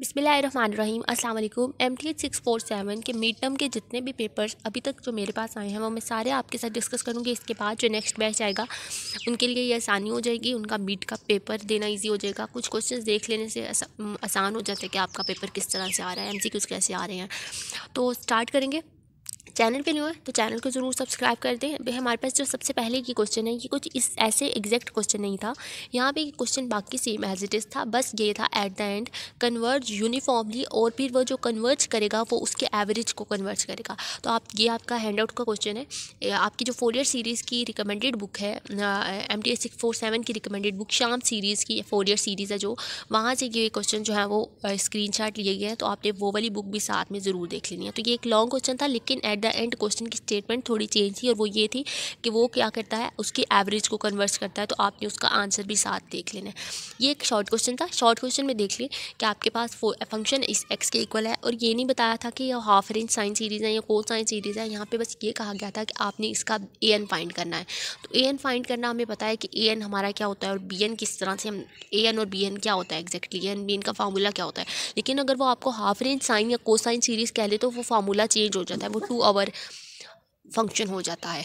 बिसमीम अस्सलाम वालेकुम M T H six four seven के मिड टर्म के जितने भी पेपर्स अभी तक जो मेरे पास आए हैं वो मैं सारे आपके साथ डिस्कस करूँगी इसके बाद जो नेक्स्ट बैच आएगा उनके लिए ये आसानी हो जाएगी उनका मिड का पेपर देना ईज़ी हो जाएगा कुछ क्वेश्चन देख लेने से आसान हो जाता है कि आपका पेपर किस तरह से आ रहा है एम सी क्यूज़ कैसे आ रहे हैं तो स्टार्ट करेंगे चैनल पे न्यू है तो चैनल को ज़रूर सब्सक्राइब कर दें हमारे पास जो सबसे पहले की क्वेश्चन है ये कुछ इस ऐसे एग्जैक्ट क्वेश्चन नहीं था यहाँ पे क्वेश्चन बाकी सेम एज इट इज़ था बस ये था at the end converge uniformly और फिर वो जो कन्वर्ज करेगा वो उसके एवरेज को कन्वर्ज करेगा तो आप ये आपका हैंड आउट का क्वेश्चन है आपकी जो फोर ईयर सीरीज़ की रिकमेंडेड बुक है M T S six four seven की रिकमेंडेड बुक शाम सीरीज़ की फोर ईयर सीरीज़ है जो वहाँ से ये क्वेश्चन जो है वो स्क्रीन लिए गए हैं तो आपने वो वाली बुक भी साथ में ज़रूर देख लेनी है तो ये एक लॉन्ग क्वेश्चन था लेकिन एट द एंड क्वेश्चन की स्टेटमेंट थोड़ी चेंज थी और वो ये थी कि वो क्या करता है उसकी एवरेज को कन्वर्स करता है तो आपने उसका आंसर भी साथ देख लेना है ये एक शॉर्ट क्वेश्चन था शॉर्ट क्वेश्चन में देख लिए कि आपके पास फंक्शन इस एक्स के इक्वल है और ये नहीं बताया था कि यह हाफ रेंज साइन सीरीज़ है या कोस साइन सीरीज़ है यहाँ पर बस ये कहा गया था कि आपने इसका ए एन फाइंड करना है तो ए एन फाइंड करना हमें पता है कि ए एन हमारा क्या होता है और बी एन किस तरह से हम ए एन और बी एन क्या होता है एक्जैक्टली एन बी एन का फार्मूला क्या होता है लेकिन अगर वो आपको हाफ रेंज साइन या साइन सीरीज़ कह ले तो वो फार्मूला चेंज हो जाता है वो टू पावर फंक्शन हो जाता है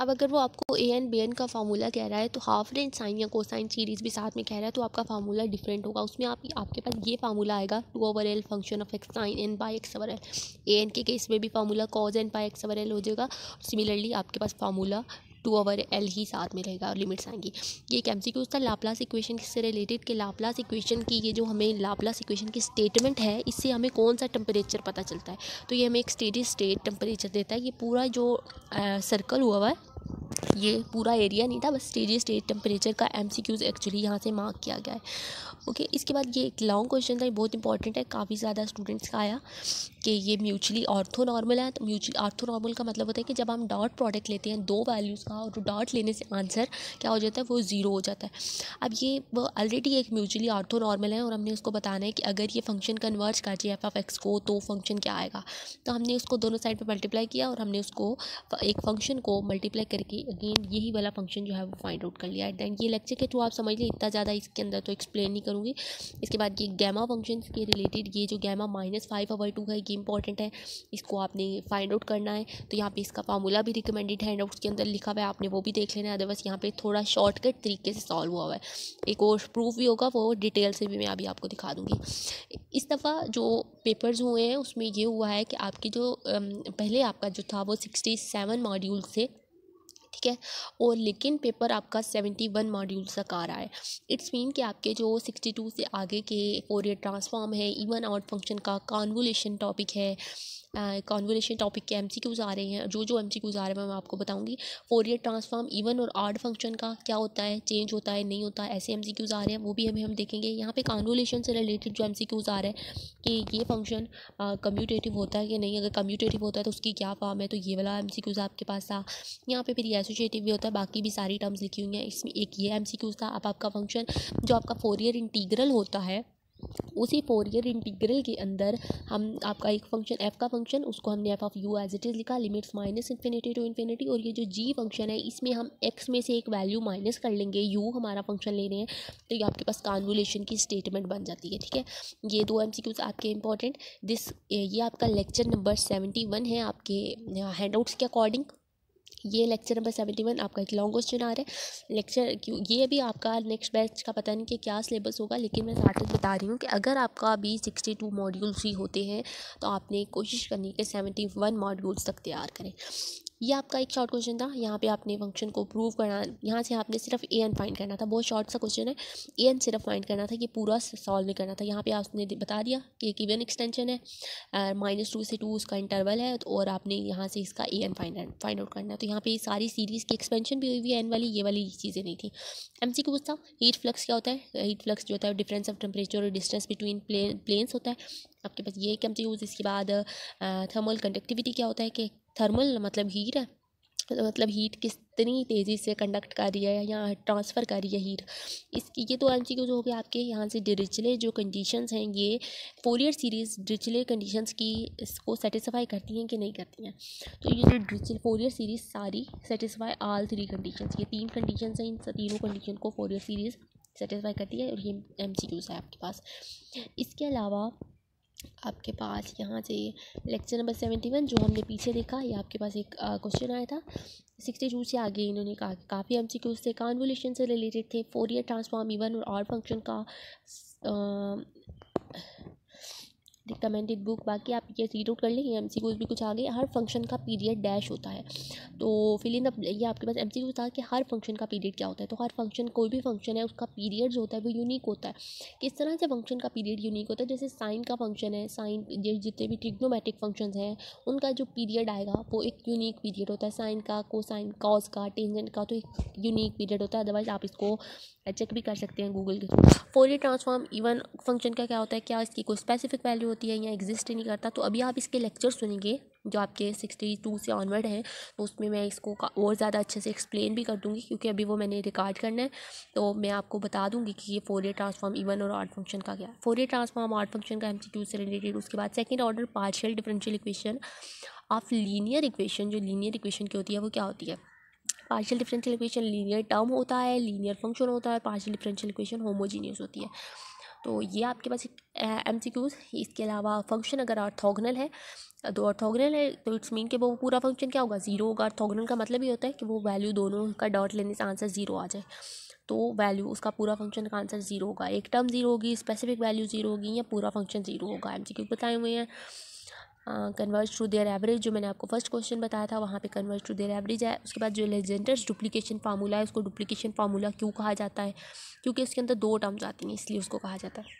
अब अगर वो आपको ए एन बी एन का फार्मूला कह रहा है तो हाफ रेंज साइन या कोसाइन सीरीज़ भी साथ में कह रहा है तो आपका फार्मूला डिफरेंट होगा उसमें आप आपके पास ये फार्मूला आएगा two over L function of X sine N by x over L A N के केस में भी formula cos N by x over L हो जाएगा सिमिलरली आपके पास फार्मूला टू ओवर एल ही साथ में रहेगा और लिमिट्स आएंगी ये एक एम सी क्यूज था लाप्लास इक्वेशन से रिलेटेड कि लाप्लास इक्वेशन की ये जो हमें लाप्लास इक्वेशन की स्टेटमेंट है इससे हमें कौन सा टेम्परेचर पता चलता है तो ये हमें एक स्टेडी स्टेट टेम्परेचर देता है ये पूरा जो सर्कल हुआ हुआ है ये पूरा एरिया नहीं था बस स्टेज स्टेज टेम्परेचर का एम सी क्यूज़ एक्चुअली यहाँ से मार्क किया गया है ओके okay, इसके बाद ये एक लॉन्ग क्वेश्चन था ये बहुत इंपॉर्टेंट है काफ़ी ज़्यादा स्टूडेंट्स का आया कि ये म्यूचुअली ऑर्थो नॉर्मल है तो म्यूचुअली ऑर्थो नॉर्मल का मतलब होता है कि जब हम डॉट प्रोडक्ट लेते हैं दो वैल्यूज़ का और डॉट लेने से आंसर क्या हो जाता है वो ज़ीरो हो जाता है अब ये ऑलरेडी एक म्यूचुअली ऑर्थो नॉर्मल है और हमने उसको बताना है कि अगर ये फंक्शन कन्वर्ज कर जाए एफ ऑफ एक्स को तो फंक्शन क्या आएगा तो हमने उसको दोनों साइड पर मल्टीप्लाई किया और हमने उसको एक फंक्शन को मल्टीप्लाई करके अगेन यही वाला फंक्शन जो है वो फाइंड आउट कर लिया एट दैन ये लेक्चर के थ्रू आप समझ लें इतना ज़्यादा इसके अंदर तो एक्सप्लेन नहीं करूँगी इसके बाद ये गैमा फंक्शन के रिलेटेड ये जो gamma minus five over two है ये इंपॉर्टेंट है इसको आपने फाइंड आउट करना है तो यहाँ पे इसका फार्मूला भी रिकमेंडेड हैंड आउट के अंदर लिखा हुआ है आपने वो भी देख लेना है अदरवाइज यहाँ पर थोड़ा शॉर्टकट तरीके से सॉल्व हुआ हुआ है एक और प्रूफ भी होगा वो डिटेल से भी मैं अभी आपको दिखा दूँगी इस दफ़ा जो पेपर्स हुए हैं उसमें ये हुआ है कि आपकी जो पहले आपका जो था वो सिक्सटी सेवन मॉड्यूल से ठीक है और लेकिन पेपर आपका सेवेंटी वन मॉड्यूल तक आ रहा है इट्स मीन कि आपके जो सिक्सटी टू से आगे के फोरियर ट्रांसफॉर्म है इवन आउट फंक्शन का कॉन्वोलेशन टॉपिक है कॉन्वोलेशन टॉपिक के एम सी क्यूज आ रहे हैं जो जो एम सी क्यूज आ रहे हैं मैं आपको बताऊँगी ईयर ट्रांसफॉर्म इवन और आर्ड फंक्शन का क्या होता है चेंज होता है नहीं होता है ऐसे एम सी क्यूज आ रहे हैं वो भी हमें हम देखेंगे यहाँ पे कॉन्वोलेशन से रिलेटेड जो एम सी क्यूज आ रहे हैं कि ये फंक्शन कम्यूटेटिव होता है कि नहीं अगर कम्यूटेटिव होता है तो उसकी क्या फॉर्म है तो ये वाला एम सी क्यूज आपके पास था यहाँ पे फिर ये एसोशिएटिव भी होता है बाकी भी सारी टर्म्स लिखी हुई हैं इसमें एक ये एम सी क्यूज था अब आपका फंक्शन जो आपका फोर ईयर इंटीग्रल होता है उसी फोर ईयर इंटीग्रल के अंदर हम आपका एक फंक्शन एफ का फंक्शन उसको हमने F of U as it is लिखा limits minus infinity to infinity और ये जो जी फंक्शन है इसमें हम एक्स में से एक वैल्यू माइनस कर लेंगे यू हमारा फंक्शन ले रहे हैं तो ये आपके पास कॉन्वोलेशन की स्टेटमेंट बन जाती है ठीक है ये दो एम आपके इंपॉर्टेंट दिस ये आपका लेक्चर नंबर सेवेंटी वन है आपके हैंड uh, के अकॉर्डिंग ये लेक्चर नंबर सेवेंटी वन आपका एक लॉन्ग क्वेश्चन आ रहा है लेक्चर क्यों ये भी आपका नेक्स्ट बैच का पता नहीं कि क्या सिलेबस होगा लेकिन मैं साथ ही बता रही हूँ कि अगर आपका अभी सिक्सटी टू मॉड्यूल्स ही होते हैं तो आपने कोशिश करनी कि सेवेंटी वन मॉड्यूल्स तक तैयार करें ये आपका एक शॉर्ट क्वेश्चन था यहाँ पे आपने फंक्शन को प्रूव करना यहाँ से आपने सिर्फ ए एन फाइंड करना था बहुत शॉर्ट सा क्वेश्चन है ए एन सिर्फ फाइंड करना था कि पूरा सॉल्व नहीं करना था यहाँ पे आपने बता दिया कि एक इवन एक्सटेंशन है माइनस टू से टू उसका इंटरवल है तो और आपने यहाँ से इसका A N find find out करना है तो यहाँ पे सारी सीरीज़ की एक्सपेंशन भी हुई हुई एन वाली ये वाली चीज़ें नहीं थी एम सी पूछता हीट फ्लक्स क्या होता है हीट फ्लक्स जो होता है डिफरेंस ऑफ टेम्परेचर और डिस्टेंस बिटवीन प्लेन प्लेन्स होता है आपके पास ये एक एम सी इसके बाद थर्मल कंडक्टिविटी क्या होता है कि थर्मल मतलब हीट है तो मतलब हीट कितनी तेज़ी से कंडक्ट कर रही है या ट्रांसफ़र कर रही है हीट इसकी ये तो एम सी जो हो गया आपके यहाँ से डिरिचले जो कंडीशंस हैं ये ईयर सीरीज़ डिरिचले कंडीशंस की इसको सेटिस्फाई करती हैं कि नहीं करती हैं तो ये जो डिरिचल ईयर सीरीज़ सारी सेटिस्फाई आल थ्री कंडीशंस ये तीन कंडीशन हैं इन तीनों कंडीशन को ईयर सीरीज़ सेटिस्फाई करती है और ये एम सी क्यूज़ है आपके पास इसके अलावा आपके पास यहाँ से लेक्चर नंबर सेवेंटी वन जो हमने पीछे देखा ये आपके पास एक क्वेश्चन आया था सिक्सटी टू से आगे इन्होंने कहा कि काफ़ी एम सी उससे कॉन्वोल्यूशन से रिलेटेड थे फोर ईयर ट्रांसफॉर्म इवन और फंक्शन का आ, रिकमेंडेड बुक बाकी आप ये रीड आउट कर लेंगे एम सी भी कुछ आगे हर फंक्शन का पीरियड डैश होता है तो फिल इन ये आपके पास एम सी था कि हर फंक्शन का पीरियड क्या होता है तो हर फंक्शन कोई भी फंक्शन है उसका पीरियड जो होता है वो यूनिक होता है किस तरह से फंक्शन का पीरियड यूनिक होता है जैसे साइन का फंक्शन है साइन जितने भी ट्रिग्नोमेटिक फंक्शन हैं उनका जो पीरियड आएगा वो एक यूनिक पीरियड होता है साइन का को साइन कॉज का टेंजेंट का तो एक यूनिक पीरियड होता है अदरवाइज आप इसको चेक भी कर सकते हैं गूगल के फोरियर ट्रांसफॉर्म इवन फंक्शन का क्या होता है क्या इसकी कोई स्पेसिफिक वैल्यू होती है होती है या एग्जिस्ट ही नहीं करता तो अभी आप इसके लेक्चर सुनेंगे जो आपके सिक्सटी टू से ऑनवर्ड हैं तो उसमें मैं इसको और ज़्यादा अच्छे से एक्सप्लेन भी कर दूँगी क्योंकि अभी वो मैंने रिकॉर्ड करना है तो मैं आपको बता दूँगी कि ये फोर ट्रांसफॉर्म इवन और आर्ट फंक्शन का क्या है फोरियर ट्रांसफॉर्म आर्ट फंक्शन का एम से रिलेटेड उसके बाद second order partial differential equation of linear equation जो लीनियर इक्वेशन की होती है वो क्या होती है partial differential equation linear term होता है लीनियर फंक्शन होता है पार्शियल डिफरेंशियल इक्वेशन होमोजीनियस होती है तो ये आपके पास एम सी क्यूज़ इसके अलावा फंक्शन अगर ऑर्थोगनल है दो ऑर्थोगनल है तो इट्स मीन तो कि वो पूरा फंक्शन क्या होगा ज़ीरो होगा ऑर्थोगनल का मतलब ये होता है कि वो वैल्यू दोनों का डॉट लेने से आंसर ज़ीरो आ जाए तो वैल्यू उसका पूरा फंक्शन का आंसर ज़ीरो होगा एक टर्म ज़ीरो होगी स्पेसिफिक वैल्यू ज़ीरो होगी या पूरा फंक्शन ज़ीरो होगा एम सी क्यूज बताए हुए हैं कन्वर्ज टू देयर एवरेज जो मैंने आपको फर्स्ट क्वेश्चन बताया था वहाँ पे कन्वर्ज टू देयर एवरेज है उसके बाद जो लेजेंडर्स डुप्लीकेशन फार्मूला है उसको डुप्लीकेशन फार्मूला क्यों कहा जाता है क्योंकि इसके अंदर दो टर्म्स आती हैं इसलिए उसको कहा जाता है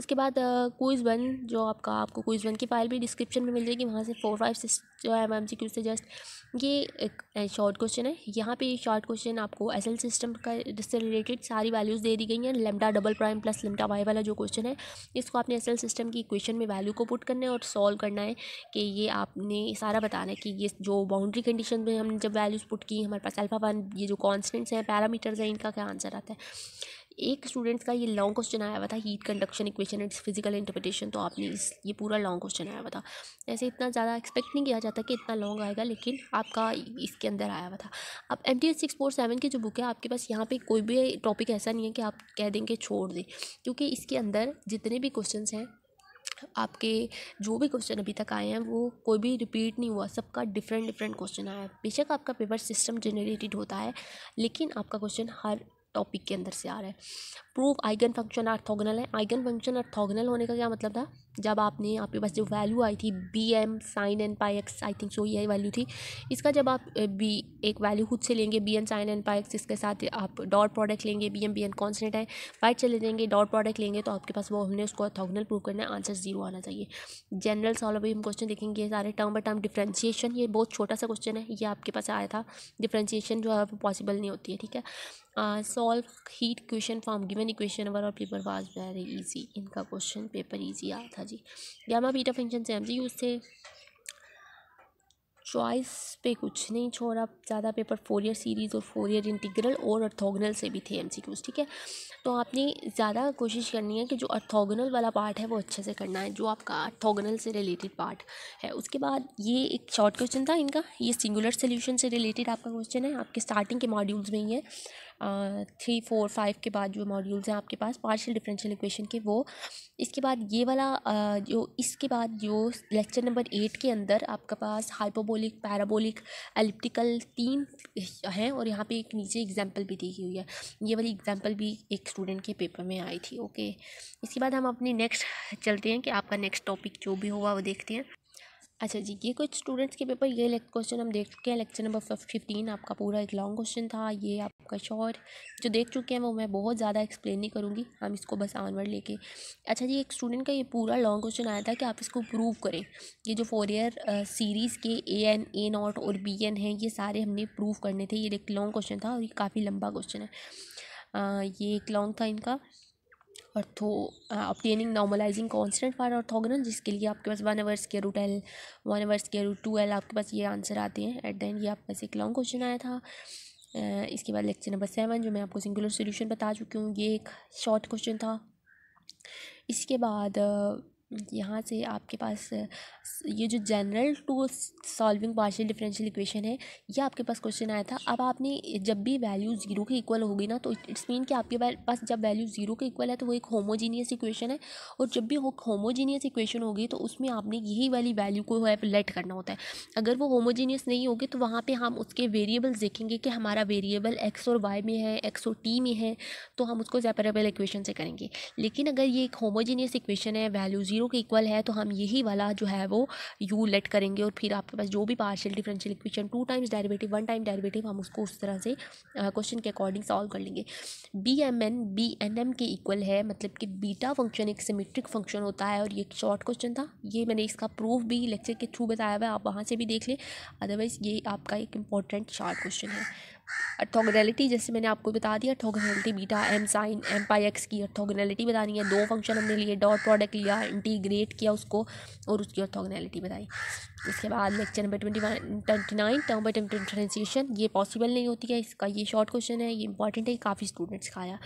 उसके बाद क्विज़ वन जो आपका आपको क्विज़ वन की फ़ाइल भी डिस्क्रिप्शन में मिल जाएगी वहाँ से फोर फाइव सिक्स जो है एम एम सी क्यू से जस्ट ये एक शॉर्ट क्वेश्चन है यहाँ पे शॉर्ट क्वेश्चन आपको एस एल सिस्टम का से रिलेटेड सारी वैल्यूज़ दे दी गई हैं lambda double prime plus lambda Y वाला जो क्वेश्चन है इसको आपने एस एल सिस्टम की क्वेश्चन में वैल्यू को पुट करना है और सॉल्व करना है कि ये आपने सारा बताना है कि ये जो बाउंड्री कंडीशन में हमने जब वैल्यूज़ पुट की हमारे पास अल्फा वन ये जो कॉन्स्टेंट्स हैं पैरामीटर्स हैं इनका क्या आंसर आता है एक स्टूडेंट्स का ये लॉन्ग क्वेश्चन आया हुआ था heat conduction equation and physical interpretation तो आपने इस ये पूरा लॉन्ग क्वेश्चन आया हुआ था ऐसे इतना ज़्यादा एक्सपेक्ट नहीं किया जाता कि इतना लॉन्ग आएगा लेकिन आपका इसके अंदर आया हुआ था अब M T S six four seven की जो बुक है आपके पास यहाँ पर कोई भी टॉपिक ऐसा नहीं है कि आप कह देंगे छोड़ दें क्योंकि इसके अंदर जितने भी क्वेश्चन हैं आपके जो भी क्वेश्चन अभी तक आए हैं वो कोई भी रिपीट नहीं हुआ सबका डिफरेंट डिफरेंट क्वेश्चन आया है बेशक आपका पेपर सिस्टम जनरेटेड होता है लेकिन आपका क्वेश्चन हर टॉपिक के अंदर से आ रहा है प्रूफ आइगन फंक्शन अर्थोगनल है आइगन फंक्शन अर्थोगनल होने का क्या मतलब था जब आपने आपके पास जो वैल्यू आई थी B M sine N pi X I think so ये वैल्यू थी इसका जब आप बी एक वैल्यू खुद से लेंगे B N sine N pi X इसके साथ आप डॉट प्रोडक्ट लेंगे B M B N constant है वाइट चले जाएंगे डॉट प्रोडक्ट लेंगे तो आपके पास वो हमने उसको अर्थोगनल प्रूव करना है आंसर जीरो आना चाहिए जनरल सॉल्व हम क्वेश्चन देखेंगे ये सारे टर्म बाई टर्म डिफ्रेंशिएशन ये बहुत छोटा सा क्वेश्चन है ये आपके पास आया था डिफ्रेंशिएशन जो है पॉसिबल नहीं होती है ठीक है solve heat question form given मैंने क्वेश्चन नंबर और पेपर वाज वेरी इजी इनका क्वेश्चन पेपर इजी आया था जी गामा बीटा फंक्शन से हम जी उससे चॉइस पे कुछ नहीं छोड़ा ज़्यादा पेपर फोर ईयर सीरीज़ और फोर ईयर इंटीग्रल और अर्थोगनल से भी थे एम ठीक है तो आपने ज़्यादा कोशिश करनी है कि जो अर्थोगनल वाला पार्ट है वो अच्छे से करना है जो आपका अर्थोगनल से रिलेटेड पार्ट है उसके बाद ये एक शॉर्ट क्वेश्चन था इनका ये सिंगुलर सोल्यूशन से रिलेटेड आपका क्वेश्चन है आपके स्टार्टिंग के मॉड्यूल्स में ही है थ्री फोर फाइव के बाद जो मॉड्यूल्स हैं आपके पास पार्शियल डिफरेंशियल इक्वेशन के वो इसके बाद ये वाला जो इसके बाद जो लेक्चर नंबर एट के अंदर आपके पास हाइपोबोलिक पैराबोलिक एलिप्टिकल तीन हैं और यहाँ पे एक नीचे एग्जाम्पल भी दी हुई है ये वाली एग्जाम्पल भी एक स्टूडेंट के पेपर में आई थी ओके इसके बाद हम अपने नेक्स्ट चलते हैं कि आपका नेक्स्ट टॉपिक जो भी होगा वो देखते हैं अच्छा जी ये कुछ स्टूडेंट्स के पेपर ये क्वेश्चन हम देख चुके हैं लेक्चर नंबर फिफ्टीन आपका पूरा एक लॉन्ग क्वेश्चन था ये आपका शॉर्ट जो देख चुके हैं वो मैं बहुत ज़्यादा एक्सप्लेन नहीं करूँगी हम इसको बस आनवर्ड लेके अच्छा जी एक स्टूडेंट का ये पूरा लॉन्ग क्वेश्चन आया था कि आप इसको प्रूव करें ये जो फोर ईयर सीरीज़ के ए एन ए नॉट और बी एन हैं ये सारे हमने प्रूव करने थे ये एक लॉन्ग क्वेश्चन था और ये काफ़ी लंबा क्वेश्चन है आ, ये एक लॉन्ग था इनका ortho obtaining normalising constant for orthogonal जिसके लिए आपके पास वन एवर्स के रूट एल वन एवर्स के रूट टू एल आपके पास ये आंसर आते हैं एट द एंड ये आपके पास एक लॉन्ग क्वेश्चन आया था इसके बाद लेक्चर नंबर सेवन जो मैं आपको सिंगुलर सोल्यूशन बता चुकी हूँ ये एक शॉर्ट क्वेश्चन था इसके बाद यहाँ से आपके पास ये जो general to solving partial differential equation है ये आपके पास क्वेश्चन आया था अब आपने जब भी वैल्यू ज़ीरो के इक्वल होगी ना तो इट्स मीन कि आपके पास जब वैल्यू ज़ीरो के इक्वल है तो वो एक होमोजीनियस इक्वेशन है और जब भी वो होमोजीनियस इक्वेशन होगी तो उसमें आपने यही वाली वैल्यू को है लेट करना होता है अगर वो होमोजीनियस नहीं होगी तो वहाँ पर हम उसके वेरिएबल्स देखेंगे कि हमारा वेरिएबल एक्स और वाई में है एक्स और टी में है तो हम उसको सेपरेबल इक्वेशन से करेंगे लेकिन अगर ये एक होमोजीनियस इक्वेशन है वैल्यू जीरो के इक्वल है तो हम यही वाला जो है वो यू लेट करेंगे और फिर आपके पास जो भी partial differential equation two times derivative one time derivative हम उसको उस तरह से क्वेश्चन के अकॉर्डिंग सॉल्व कर लेंगे B M N B N M के इक्वल है मतलब कि बीटा फंक्शन एक सिमेट्रिक फंक्शन होता है और ये एक शॉर्ट क्वेश्चन था ये मैंने इसका प्रूफ भी लेक्चर के थ्रू बताया हुआ है आप वहाँ से भी देख लें अदरवाइज़ ये आपका एक इंपॉर्टेंट शॉर्ट क्वेश्चन है अर्थोगनैलिटी जैसे मैंने आपको बता दिया orthogonality beta M sine M pi X की अर्थोगनैलिटी बतानी है दो फंक्शन हमने लिए डॉट प्रोडक्ट लिया इंटीग्रेट किया उसको और उसकी अर्थोगनैलिटी बताई इसके बाद lecture number twenty one twenty nine term by term differentiation ये पॉसिबल नहीं होती है इसका ये शॉर्ट क्वेश्चन है ये इंपॉर्टेंट है काफ़ी स्टूडेंट्स का आया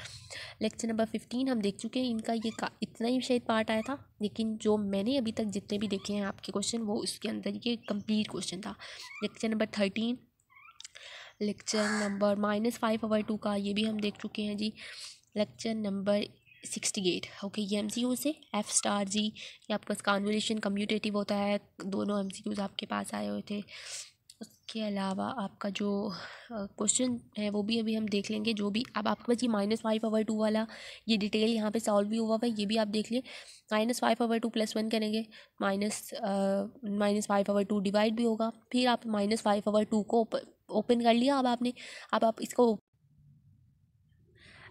लेक्चर नंबर फिफ्टीन हम देख चुके हैं इनका ये का, इतना ही शायद पार्ट आया था लेकिन जो मैंने अभी तक जितने भी देखे हैं आपके क्वेश्चन वो उसके अंदर ये कंप्लीट क्वेश्चन था lecture number thirteen lecture number minus five over two का ये भी हम देख चुके हैं जी lecture number sixty eight okay ये एम सी यू से एफ स्टार जी ये आपका कॉन्वोल्यूशन कम्यूटेटिव होता है दोनों एम सी यूज़ आपके पास आए हुए थे उसके अलावा आपका जो क्वेश्चन है वो भी अभी हम देख लेंगे जो भी अब आपके पास ये माइनस फाइव अवर टू वाला ये डिटेल यहाँ पे सॉल्व भी हुआ है ये भी आप देख लें minus five over two plus one करेंगे minus minus five over two divide भी होगा फिर आप माइनस फाइव अवर टू को ओपन कर लिया अब आपने अब आप इसको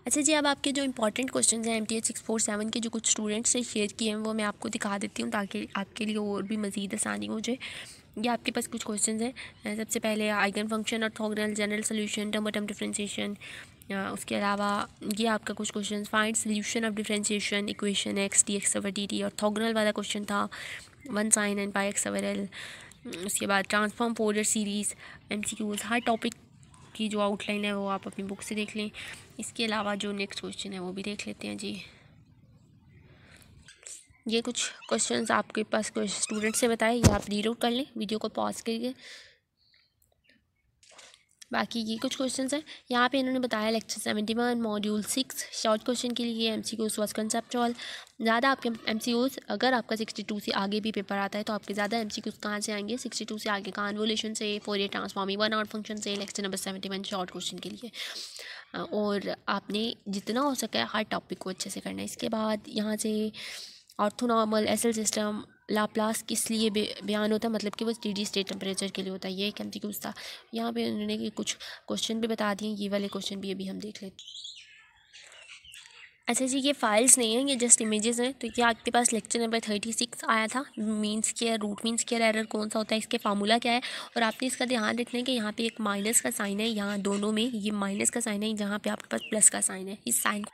अच्छा जी अब आपके जो इंपॉर्टेंट क्वेश्चन हैं M T H six four seven के जो कुछ स्टूडेंट्स ने शेयर किए हैं वो मैं आपको दिखा देती हूँ ताकि आपके लिए और भी मज़ीद आसानी हो जाए ये आपके पास कुछ क्वेश्चन हैं सबसे पहले आइगन फंक्शन और थोगनल जनरल सोल्यूशन टर्मोटम डिफ्रेंसीशन उसके अलावा ये आपका कुछ question find solution of differentiation equation x d x over d t orthogonal वाला क्वेश्चन था one sine and by x over L उसके हम्म, बाद transform Fourier series M C Qs हर टॉपिक की जो आउटलाइन है वो आप अपनी बुक से देख लें इसके अलावा जो नेक्स्ट क्वेश्चन है वो भी देख लेते हैं जी ये कुछ क्वेश्चंस आपके पास स्टूडेंट से बताए या आप रीड आउट कर लें वीडियो को पॉज करिए बाकी ये कुछ क्वेश्चन हैं यहाँ पे इन्होंने बताया lecture seventy one module six short question के लिए M C Qs concept all ज़्यादा आपके एम सी क्यूज अगर आपका सिक्सटी टू से आगे भी पेपर आता है तो आपके ज़्यादा एम सी क्यूज कहाँ से आएंगे सिक्सटी टू से आगे कॉन्वोल्यूशन से Fourier transforming one out function से lecture number seventy one short question के लिए और आपने जितना हो सका है हर टॉपिक को अच्छे से करना है इसके बाद यहाँ से ऑर्थोनॉर्मल एसल सिस्टम लाप्लास किस लिए बयान होता है मतलब कि वो स्टीडी स्टेट टेम्परेचर के लिए होता है ये एक एमसीक्यूज था यहाँ पे उन्होंने कुछ क्वेश्चन भी बता दिए ये वाले क्वेश्चन भी अभी हम देख लेते हैं अच्छा जी ये फाइल्स नहीं हैं ये जस्ट इमेजेस हैं तो ये आपके पास लेक्चर नंबर थर्टी सिक्स आया था mean square root mean square error कौन सा होता है इसके फार्मूला क्या है और आपने इसका ध्यान रखना है कि यहाँ पे एक माइनस का साइन है यहाँ दोनों में ये माइनस का साइन है यहाँ पे आपके पास प्लस का साइन है इस साइन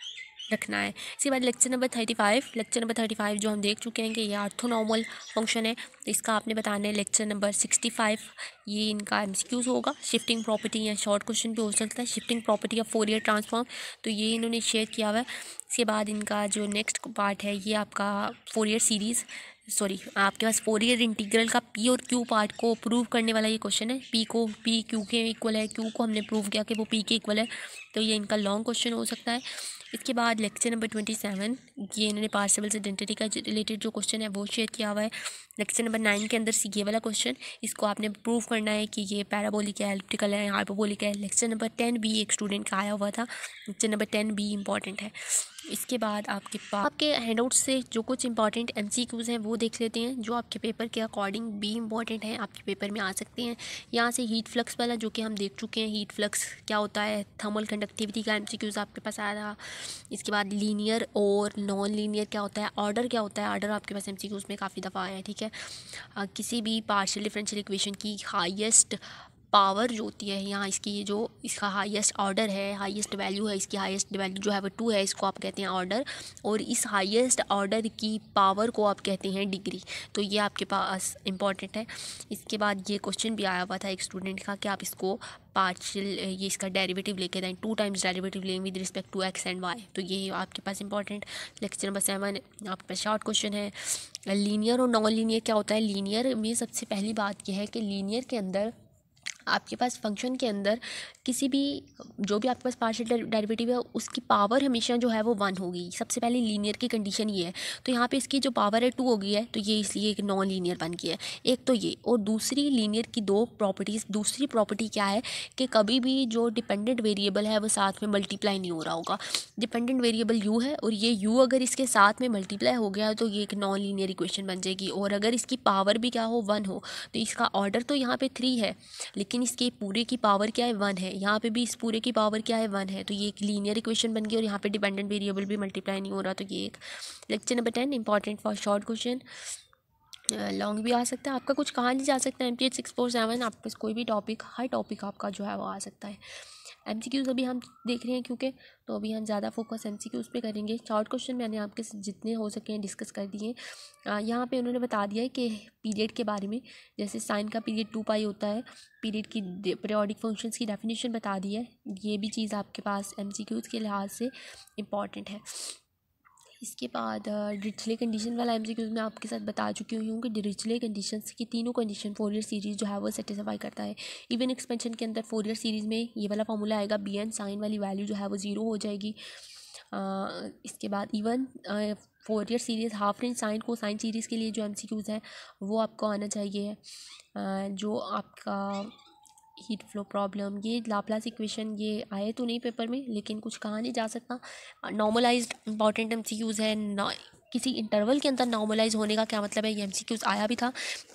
रखना है इसके बाद lecture number thirty five lecture number thirty five जो हम देख चुके हैं कि ये आर्थोनॉर्मल फंक्शन है तो इसका आपने बताना है लेक्चर नंबर सिक्सटी फाइव ये इनका एम होगा शिफ्टिंग प्रॉपर्टी या शॉर्ट क्वेश्चन भी हो सकता है शिफ्टिंग प्रॉपर्टी या ईयर ट्रांसफॉर्म तो ये इन्होंने शेयर किया हुआ है इसके बाद इनका जो नेक्स्ट पार्ट है ये आपका ईयर सीरीज़ सॉरी आपके पास फोर ईयर इंटीग्रल का पी और क्यू पार्ट को प्रूव करने वाला ये क्वेश्चन है पी को पी क्यू के इक्वल है क्यू को हमने प्रूव किया कि वो पी के इक्वल है तो ये इनका लॉन्ग क्वेश्चन हो सकता है इसके बाद लेक्चर नंबर ट्वेंटी सेवन ये इन्होंने पार्सिबल्स आइडेंटिटी का रिलेटेड जो क्वेश्चन है वो शेयर किया हुआ है लेक्चर नंबर नाइन के अंदर ये वाला क्वेश्चन इसको आपने प्रूव करना है कि ये पैराबोलिक है एलिप्टिकल है हाइपोबोलिक है लेक्चर नंबर टेन बी एक स्टूडेंट का आया हुआ था lecture number ten B important है इसके बाद आपके पास आपके हैंड आउट से जो कुछ इंपॉर्टेंट एम सी क्यूज़ हैं वो देख लेते हैं जो आपके पेपर के अकॉर्डिंग भी इंपॉर्टेंट हैं आपके पेपर में आ सकते हैं यहाँ से हीट फ्लक्स वाला जो कि हम देख चुके हैं हीट फ्लक्स क्या होता है थर्मल कंडक्टिविटी का एम सी क्यूज़ आपके पास आया था इसके बाद लीनियर और नॉन लीनियर क्या होता है ऑर्डर क्या होता है ऑर्डर आपके पास एम सी क्यूज़ में काफ़ी दफ़ा आया है ठीक है है किसी भी पार्शियल डिफरेंशियल इक्वेशन की हाईएस्ट पावर जो होती है यहाँ इसकी जो इसका हाईएस्ट ऑर्डर है हाईएस्ट वैल्यू है इसकी हाईएस्ट वैल्यू जो है वो टू है इसको आप कहते हैं ऑर्डर और इस हाईएस्ट ऑर्डर की पावर को आप कहते हैं डिग्री तो ये आपके पास इंपॉर्टेंट है इसके बाद ये क्वेश्चन भी आया हुआ था एक स्टूडेंट का कि आप इसको पार्शियल ये इसका डेरिवेटिव लेके दें टू टाइम्स डेरिवेटिव लें with respect to x and y तो ये आपके पास इंपॉर्टेंट लेक्चर नंबर सेवन आपके पास शॉर्ट क्वेश्चन है लीनियर और नॉन लीनियर क्या होता है लीनियर में सबसे पहली बात यह है कि लीनियर के अंदर आपके पास फंक्शन के अंदर किसी भी जो भी आपके पास पार्शल डेरिवेटिव है उसकी पावर हमेशा जो है वो वन होगी सबसे पहले लीनियर की कंडीशन ये है तो यहाँ पे इसकी जो पावर है टू हो गई है तो ये इसलिए एक नॉन लीनियर बन गई है एक तो ये और दूसरी लीनियर की दो प्रॉपर्टीज़ दूसरी प्रॉपर्टी क्या है कि कभी भी जो डिपेंडेंट वेरिएबल है वो साथ में मल्टीप्लाई नहीं हो रहा होगा डिपेंडेंट वेरिएबल यू है और ये यू अगर इसके साथ में मल्टीप्लाई हो गया तो ये एक नॉन लीनियर इक्वेशन बन जाएगी और अगर इसकी पावर भी क्या हो वन हो तो इसका ऑर्डर तो यहाँ पर थ्री है लेकिन लेकिन इसके पूरे की पावर क्या है वन है यहाँ पे भी इस पूरे की पावर क्या है वन है तो ये एक लीनियर इक्वेशन बन गई और यहाँ पे डिपेंडेंट वेरिएबल भी मल्टीप्लाई नहीं हो रहा तो ये एक lecture number ten important for short question long भी आ सकता है आपका कुछ कहाँ नहीं जा सकता है M T H six four seven आपका कोई भी टॉपिक हर टॉपिक आपका जो है वो आ सकता है एम सी क्यूज़ अभी हम देख रहे हैं क्योंकि तो अभी हम ज़्यादा फोकस एम सी क्यूज़ पे करेंगे शॉर्ट क्वेश्चन मैंने आपके जितने हो सके हैं डिस्कस कर दिए यहाँ पे उन्होंने बता दिया है कि पीरियड के बारे में जैसे साइन का पीरियड टू पाई होता है पीरियड की पेरियोडिक फंक्शंस की डेफिनेशन बता दी है ये भी चीज़ आपके पास एम सी क्यूज़ के लिहाज से इंपॉर्टेंट है इसके बाद डिरिचले कंडीशन वाला एम तो में आपके साथ बता चुकी हूँ कि डिरिचले कंडीशन की तीनों कंडीशन फोर ईयर सीरीज़ जो है वो सेटिसफाई करता है इवन एक्सपेंशन के अंदर फोर ईयर सीरीज़ में ये वाला फॉर्मूला आएगा बी एन साइन वाली वैल्यू जो है वो ज़ीरो हो जाएगी आ, इसके बाद even Fourier series half range sine cosine series के लिए जो एम सी क्यूज़ हैं वो आपको आना चाहिए आ, जो आपका हीट फ्लो प्रॉब्लम ये लाप्लास इक्वेशन ये आए तो नहीं पेपर में लेकिन कुछ कहा नहीं जा सकता नॉर्मलाइज्ड इंपॉर्टेंट एम यूज़ है किसी इंटरवल के अंदर नॉर्मलाइज होने का क्या मतलब है ये एम आया भी था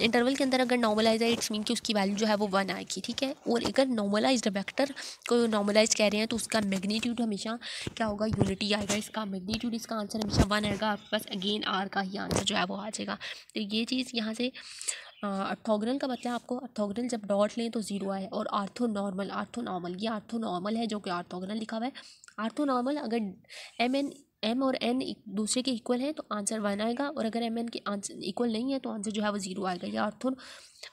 इंटरवल के अंदर अगर नॉर्मलाइज है इट्स मीन कि उसकी वैल्यू जो है वो वन आएगी ठीक है और अगर नॉर्मलाइज वैक्टर को नॉर्मलाइज कह रहे हैं तो उसका मैग्नीट्यूड हमेशा क्या होगा यूनिटी आएगा इसका मैग्नीट्यूड इसका आंसर हमेशा वन आएगा आपके पास अगेन आर का ही आंसर जो है वो आ जाएगा तो ये चीज़ यहाँ से अर्थोगनल का मतलब आपको अर्थोगनल जब डॉट लें तो ज़ीरो आए और आर्थो नॉर्मल आर्थो नॉर्मल ये आर्थो नॉर्मल है जो कि आर्थोगनल लिखा हुआ है आर्थो नॉर्मल अगर एम एन एम और एन एक दूसरे के इक्वल हैं तो आंसर वन आएगा और अगर एम एन के आंसर इक्वल नहीं है तो आंसर जो है वो जीरो आएगा या ऑर्थो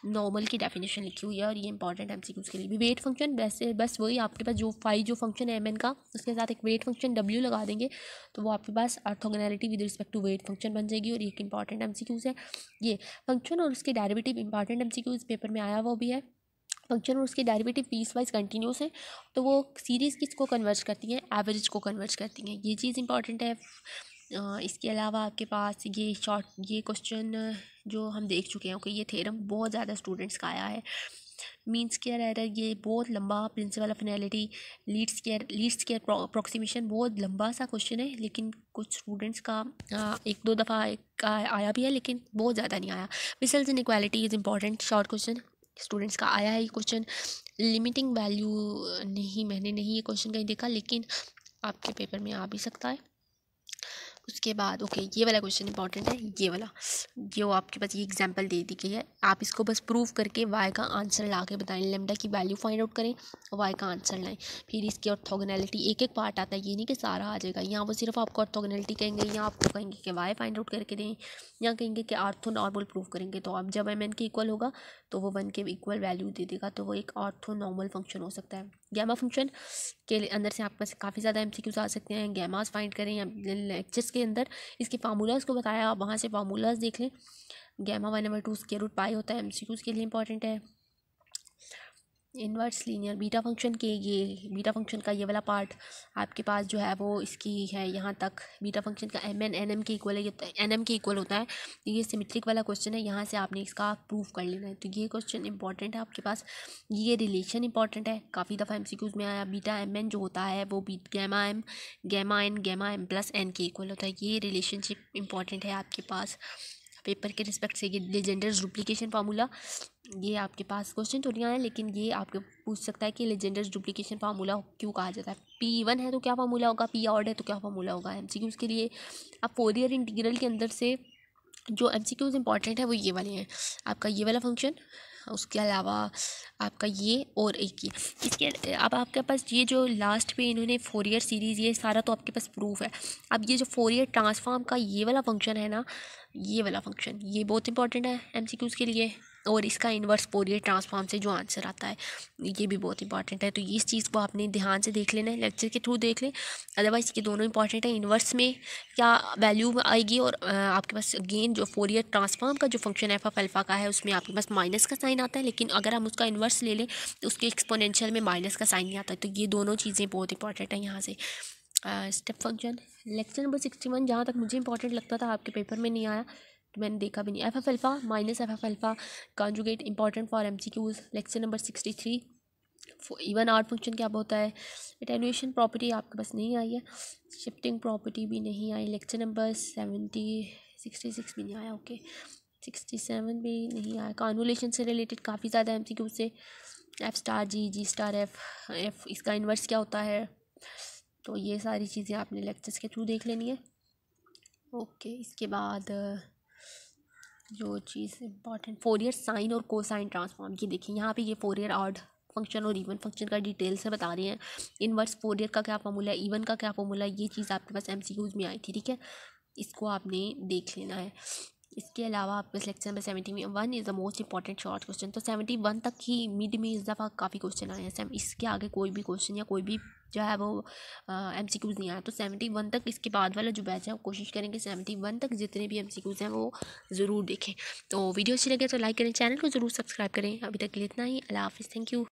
नॉर्मल की डेफिनेशन लिखी हुई है और ये इंपॉर्टेंट एम के लिए भी वेट फंक्शन वैसे बस वही आपके पास जो फाइव जो फंक्शन है एम एन का उसके साथ एक वेट फंक्शन डब्ल्यू लगा देंगे तो वो आपके पास orthogonality with respect to weight function बन जाएगी और एक इंपॉर्टेंट एम है ये फंक्शन और उसके डायरेविटिव इंपॉर्टेंट एम पेपर में आया वो भी है फंक्शन और उसके डेरिवेटिव पीस वाइज कंटिन्यूस हैं तो वो सीरीज़ किसको कन्वर्ज करती हैं एवरेज को कन्वर्ज करती हैं ये चीज़ इंपॉर्टेंट है इसके अलावा आपके पास ये शॉर्ट ये क्वेश्चन जो हम देख चुके हैं कि ये थेरम बहुत ज़्यादा स्टूडेंट्स का आया है मीन्स केयर एरर ये बहुत लंबा principle of एनैलिटी Leeds care Leeds care approximation बहुत लंबा सा क्वेश्चन है लेकिन कुछ स्टूडेंट्स का एक दो दफ़ा का आया भी है लेकिन बहुत ज़्यादा नहीं आया Bessel's inequality is important short question students का आया है ये क्वेश्चन लिमिटिंग वैल्यू नहीं मैंने नहीं ये क्वेश्चन कहीं देखा लेकिन आपके पेपर में आ भी सकता है उसके बाद ओके okay, ये वाला क्वेश्चन इंपॉर्टेंट है ये वाला ये आपके पास ये एग्जांपल दे दी गई है आप इसको बस प्रूव करके वाई का आंसर ला के बताएं लेमडा की वैल्यू फाइंड आउट करें वाई का आंसर लाएं फिर इसकी ऑर्थोगनैलिटी एक एक पार्ट आता है ये नहीं कि सारा आ जाएगा यहाँ वो सिर्फ आपको ऑर्थोगनैलिटी कहेंगे या आपको कहेंगे कि वाई फाइंड आउट करके दें या कहेंगे कि आर्थो नॉर्मल प्रूव करेंगे तो आप जब एम एन के इक्वल होगा तो वो वन के इक्वल वैल्यू दे देगा तो वो एक ऑर्थो नॉर्मल फंक्शन हो सकता है गैमा फंक्शन के अंदर से आपके पास काफ़ी ज़्यादा एम आ सकते हैं गैमास फाइंड करें या लेक्चर्स के अंदर इसके फार्मूलाज को बताया आप वहाँ से फार्मूलाज देख लें gamma one number two square root pi होता है एम के लिए इंपॉर्टेंट है इन्वर्स लीनियर बीटा फंक्शन के ये बीटा फंक्शन का ये वाला पार्ट आपके पास जो है वो इसकी है यहाँ तक बीटा फंक्शन का एम एन एन एम के इक्वल है ये एन तो एम के इक्वल होता है तो ये सिमेट्रिक वाला क्वेश्चन है यहाँ से आपने इसका प्रूफ कर लेना है तो ये क्वेश्चन इंपॉर्टेंट है आपके पास ये रिलेशन इंपॉर्टेंट है काफ़ी दफ़ा एम सी क्यूज़ में आया बीटा एम एन जो होता है वो B gamma M gamma N gamma M plus N के इक्वल होता है ये रिलेशनशिप इंपॉर्टेंट है आपके पास पेपर के रिस्पेक्ट से ये लेजेंडर्स डुप्लीकेशन फार्मूला ये आपके पास क्वेश्चन तो नहीं आया लेकिन ये आपके पूछ सकता है कि लेजेंडर्स डुप्लीकेशन फार्मूला क्यों कहा जाता है पी वन है तो क्या फार्मूला होगा पी ऑर्ड है तो क्या फार्मूला होगा एम सी के लिए आप फोर ईयर इंटीग्रल के अंदर से जो एम सी क्यूज़ इंपॉर्टेंट है वो ये वाले हैं आपका ये वाला फंक्शन उसके अलावा आपका ये और एक ये इसके अब आपके पास ये जो लास्ट पे इन्होंने फोर ईयर सीरीज़ ये सारा तो आपके पास प्रूफ है अब ये जो फोर ईयर ट्रांसफार्म का ये वाला फंक्शन है ना ये वाला फंक्शन ये बहुत इंपॉर्टेंट है एम के लिए और इसका इन्वर्स पोरियर ट्रांसफॉर्म से जो आंसर आता है ये भी बहुत इंपॉर्टेंट है तो इस चीज़ को आपने ध्यान से देख लेना है लेक्चर के थ्रू देख लें अदरवाइज ये दोनों इंपॉर्टेंट है इन्वर्स में क्या वैल्यू आएगी और आपके पास गेन जो फोरियर ट्रांसफॉर्म का जो फंक्शन एफ ऑफ अल्फा का है उसमें आपके पास माइनस का साइन आता है लेकिन अगर हम उसका इन्वर्स ले लें तो उसके एक्सपोनेंशियल में माइनस का साइन नहीं आता है तो ये दोनों चीज़ें बहुत इंपॉर्टेंट हैं यहाँ से step function lecture number sixty one जहाँ तक मुझे इंपॉर्टेंट लगता था आपके पेपर में नहीं आया मैंने देखा भी नहीं F F alpha minus F F alpha conjugate important for M C Qs lecture number sixty three even odd function क्या होता है एटेनुएशन प्रॉपर्टी आपके पास नहीं आई है शिफ्टिंग प्रॉपर्टी भी नहीं आई lecture number seventy sixty six भी नहीं आया ओके सिक्सटी सेवन भी नहीं आया कॉन्वोलेशन से रिलेटेड काफ़ी ज़्यादा एम सी क्यू से F star G G star F F इसका इन्वर्स क्या होता है तो ये सारी चीज़ें आपने लेक्चर्स के थ्रू देख लेनी है ओके इसके बाद जो चीज़ इंपॉर्टेंट ईयर साइन और कोसाइन ट्रांसफॉर्म की देखिए यहाँ पे ये फोर ईयर आर्ड फंक्शन और इवन फंक्शन का डिटेल से बता रहे हैं इनवर्स ईयर का क्या फॉर्मूला है इवन का क्या फॉर्मूला है ये चीज़ आपके पास एम में आई थी ठीक है इसको आपने देख लेना है इसके अलावा आपके सिलेक्शन में सेवेंटी में one is the most important short question तो सेवेंटी वन तक ही मिड में इस दफ़ा काफ़ी क्वेश्चन आए हैं इसके आगे कोई भी क्वेश्चन या कोई भी जो है वो एम सी क्यूज़ नहीं आया तो सेवेंटी वन तक इसके बाद वाला जो बैच है वो कोशिश करेंगे सेवेंटी वन तक जितने भी एम सी क्यूज़ हैं वो ज़रूर देखें तो वीडियो अच्छी लगे तो लाइक करें चैनल को ज़रूर सब्सक्राइब करें अभी तक के लिए इतना ही अला हाफिज़ थैंक यू